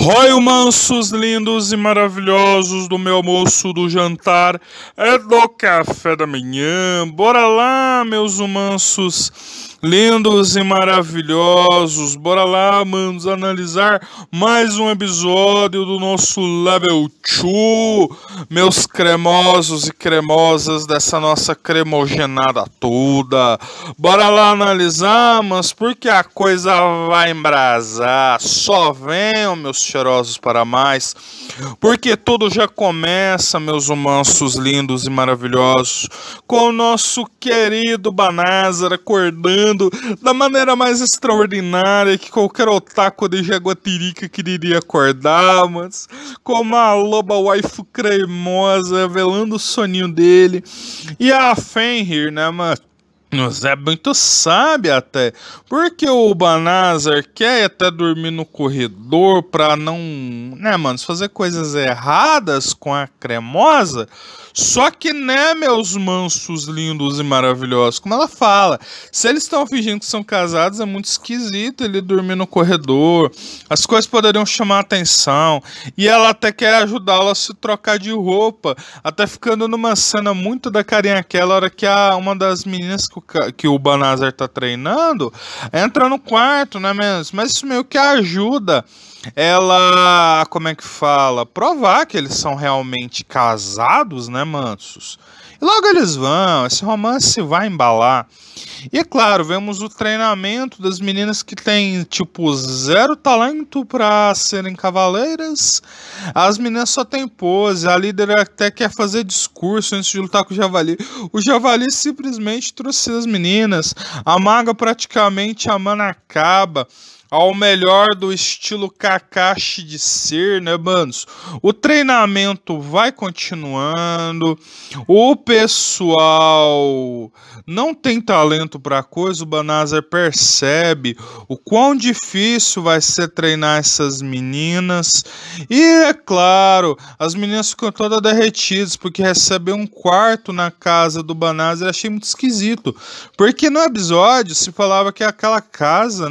Rói mansos lindos e maravilhosos do meu almoço, do jantar, é do café da manhã. Bora lá, meus humansos lindos e maravilhosos. Bora lá, manos, analisar mais um episódio do nosso Level 2, meus cremosos e cremosas dessa nossa cremogenada toda. Bora lá analisar, mas porque a coisa vai embrasar. Só venham, meus cheirosos, para mais, porque tudo já começa, meus humanos lindos e maravilhosos, com o nosso querido Banázara acordando da maneira mais extraordinária que qualquer otaku de jaguatirica queria acordar, mas com uma loba waifu cremosa velando o soninho dele. E a Fenrir, né, mano? Mas é muito sábia até. Porque o Banazar quer até dormir no corredor pra não. Né, mano? Fazer coisas erradas com a cremosa. Só que, né, meus mansos lindos e maravilhosos, como ela fala, se eles estão fingindo que são casados, é muito esquisito ele dormir no corredor, as coisas poderiam chamar atenção, e ela até quer ajudá-lo a se trocar de roupa, até ficando numa cena muito da carinha aquela hora que a, uma das meninas que que o Banazar tá treinando entra no quarto, né, menos? Mas isso meio que ajuda ela, como é que fala, provar que eles são realmente casados, né, mansos? Logo eles vão, esse romance vai embalar. E é claro, vemos o treinamento das meninas que têm, tipo, zero talento para serem cavaleiras. As meninas só têm pose, a líder até quer fazer discurso antes de lutar com o javali. O javali simplesmente trouxe as meninas. A maga praticamente a manacaba ao melhor do estilo Kakashi de ser, né, manos? O treinamento vai continuando, o pessoal não tem talento para coisa, o Banazar percebe o quão difícil vai ser treinar essas meninas. E é claro, as meninas ficam todas derretidas porque recebem um quarto na casa do Banazar, achei muito esquisito. Porque no episódio se falava que aquela casa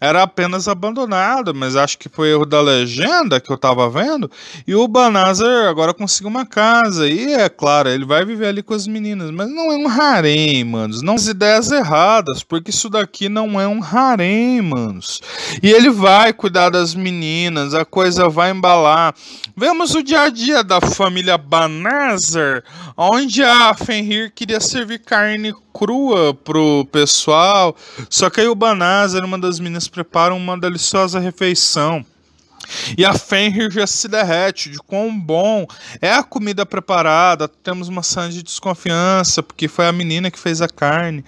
era apenas abandonada, mas acho que foi erro da legenda que eu tava vendo. E o Banazar agora conseguiu uma casa. E é claro, ele vai viver ali com as meninas. Mas não é um harém, manos. Não as ideias erradas, porque isso daqui não é um harém, manos. E ele vai cuidar das meninas, a coisa vai embalar. Vemos o dia a dia da família Banazar, onde a Fenrir queria servir carne crua pro pessoal. Só que aí o Banazar uma das meninas prepara uma deliciosa refeição. E a Fenrir já se derrete de quão bom é a comida preparada. Temos uma cena de desconfiança, porque foi a menina que fez a carne.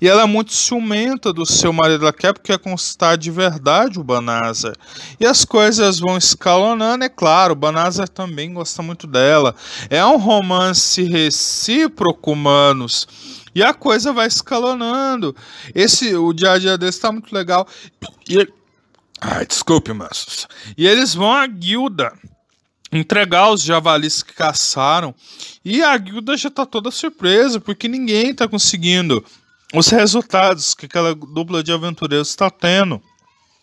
E ela é muito ciumenta do seu marido. Ela quer porque é consultar de verdade o Banazar. E as coisas vão escalonando, é claro. O Banazar também gosta muito dela. É um romance recíproco, manos. E a coisa vai escalonando. Esse, o dia a dia desse tá muito legal. E, ai, desculpe, mas. E eles vão à guilda entregar os javalis que caçaram. E a guilda já tá toda surpresa, porque ninguém tá conseguindo os resultados que aquela dupla de aventureiros está tendo.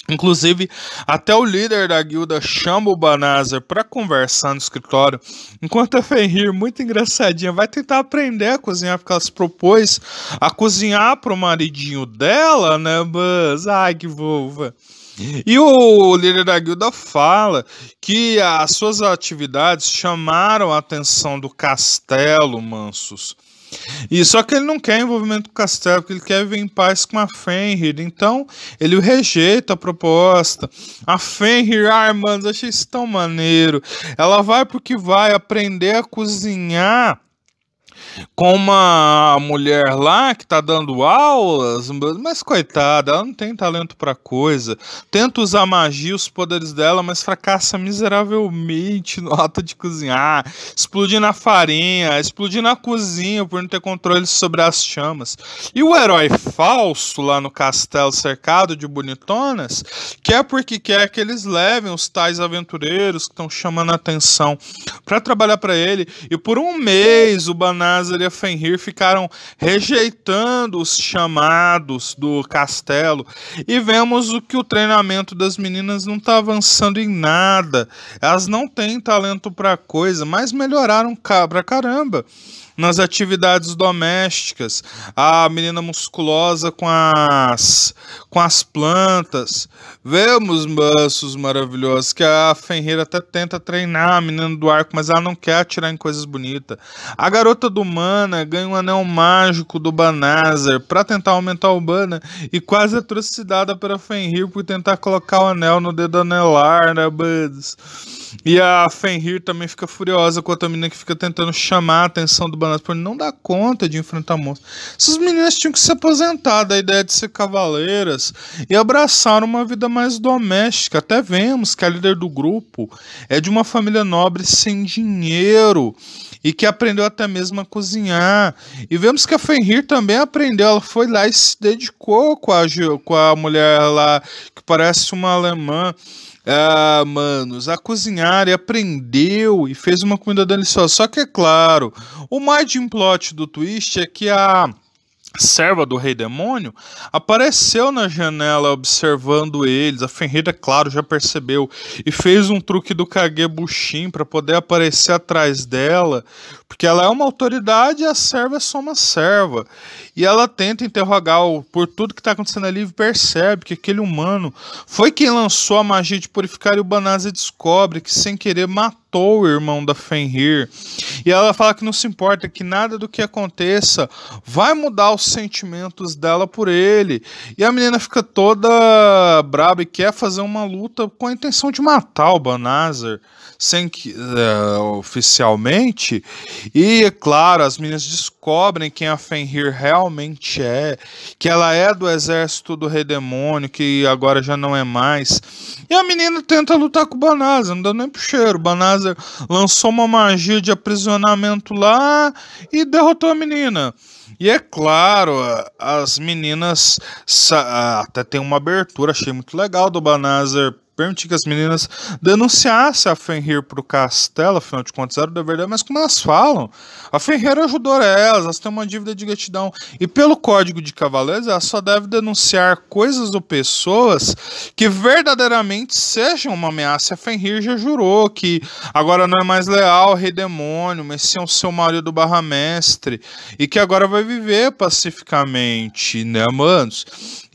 Inclusive, até o líder da guilda chama o Banazar para conversar no escritório, enquanto a Fenrir, muito engraçadinha, vai tentar aprender a cozinhar, porque ela se propôs a cozinhar pro maridinho dela, né, Mas, Ai, que boba. E o líder da guilda fala que as suas atividades chamaram a atenção do castelo, Mansos. E só que ele não quer envolvimento com o Castelo, porque ele quer viver em paz com a Fenrir. Então, ele rejeita a proposta. A Fenrir, ah, mano, achei isso tão maneiro. Ela vai porque vai aprender a cozinhar com uma mulher lá que tá dando aulas, mas coitada, ela não tem talento para coisa. Tenta usar magia, os poderes dela, mas fracassa miseravelmente no ato de cozinhar, explodir na farinha, explodir na cozinha por não ter controle sobre as chamas. E o herói falso lá no castelo cercado de bonitonas, quer é porque quer que eles levem os tais aventureiros que estão chamando a atenção para trabalhar para ele, e por um mês o banal Lázaro e a Fenrir ficaram rejeitando os chamados do castelo e vemos o que o treinamento das meninas não está avançando em nada. Elas não têm talento para coisa, mas melhoraram pra caramba nas atividades domésticas, a menina musculosa com as, com as plantas. Vemos mansos maravilhosos que a fenreira até tenta treinar a menina do arco, mas ela não quer atirar em coisas bonitas. A garota do Mana ganha um anel mágico do Banazar para tentar aumentar o Bana e quase é para a Fenrir por tentar colocar o anel no dedo anelar, né, Buds? E a Fenrir também fica furiosa com a menina que fica tentando chamar a atenção do Banana por não dar conta de enfrentar moça. Essas meninas tinham que se aposentar da ideia de ser cavaleiras e abraçar uma vida mais doméstica. Até vemos que a líder do grupo é de uma família nobre sem dinheiro e que aprendeu até mesmo a cozinhar. E vemos que a Fenrir também aprendeu, ela foi lá e se dedicou com a, com a mulher lá que parece uma alemã ah, manos, a cozinhar e aprendeu e fez uma comida deliciosa. Só que é claro, o margin plot do twist é que a serva do rei demônio apareceu na janela observando eles. A Fenrida, é claro, já percebeu e fez um truque do Kagebushin para poder aparecer atrás dela, porque ela é uma autoridade e a serva é só uma serva. E ela tenta interrogar o, por tudo que está acontecendo ali e percebe que aquele humano foi quem lançou a magia de purificar e o Banasa descobre que sem querer matou o irmão da Fenrir. E ela fala que não se importa, que nada do que aconteça vai mudar os sentimentos dela por ele. E a menina fica toda braba e quer fazer uma luta com a intenção de matar o Banazar sem que uh, oficialmente e, é claro, as meninas descobrem quem a Fenrir realmente é, que ela é do exército do rei demônio, que agora já não é mais. E a menina tenta lutar com o Banazar, não deu nem pro cheiro. O Banazar lançou uma magia de aprisionamento lá e derrotou a menina. E é claro, as meninas ah, até tem uma abertura, achei muito legal do Banazar permitir que as meninas denunciassem a Fenrir pro Castelo, afinal de contas era da verdade, mas como elas falam, a Fenrir ajudou elas, elas têm uma dívida de gratidão. E pelo Código de Cavaleiros, elas só devem denunciar coisas ou pessoas que verdadeiramente sejam uma ameaça. A Fenrir já jurou que agora não é mais leal, rei demônio, mas sim o seu marido barra mestre, e que agora vai viver pacificamente, né, manos?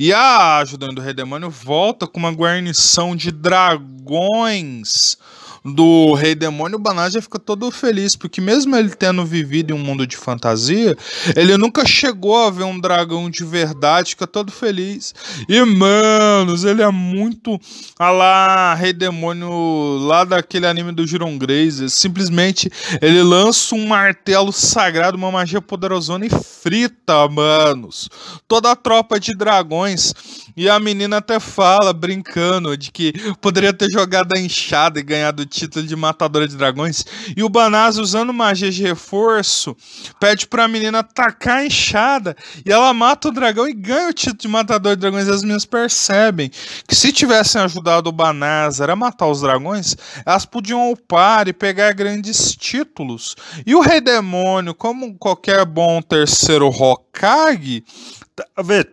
E a ajudando o Redemônio volta com uma guarnição de dragões do Rei Demônio, o Banaja fica todo feliz, porque mesmo ele tendo vivido em um mundo de fantasia, ele nunca chegou a ver um dragão de verdade, fica todo feliz. E, manos, ele é muito a lá Rei Demônio, lá daquele anime do Jiron Grazer. Simplesmente ele lança um martelo sagrado, uma magia poderosona e frita, manos. Toda a tropa de dragões. E a menina até fala, brincando, de que poderia ter jogado a enxada e ganhado título de Matadora de Dragões. E o Banaz, usando magia de reforço, pede pra menina atacar a enxada. E ela mata o dragão e ganha o título de Matadora de Dragões. E as meninas percebem que se tivessem ajudado o Banazar a matar os dragões, elas podiam upar e pegar grandes títulos. E o Rei Demônio, como qualquer bom terceiro Hokage, tá, vê,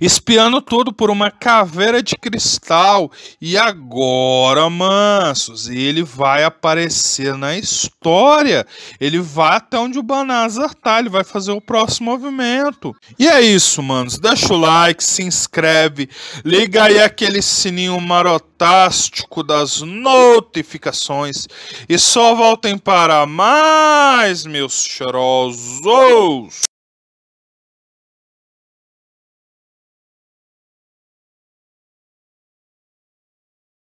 espiando tudo por uma caveira de cristal. E agora, mansos, ele vai aparecer na história. Ele vai até onde o Banazar tá, ele vai fazer o próximo movimento. E é isso, manos. Deixa o like, se inscreve, liga aí aquele sininho marotástico das notificações e só voltem para mais, meus cheirosos.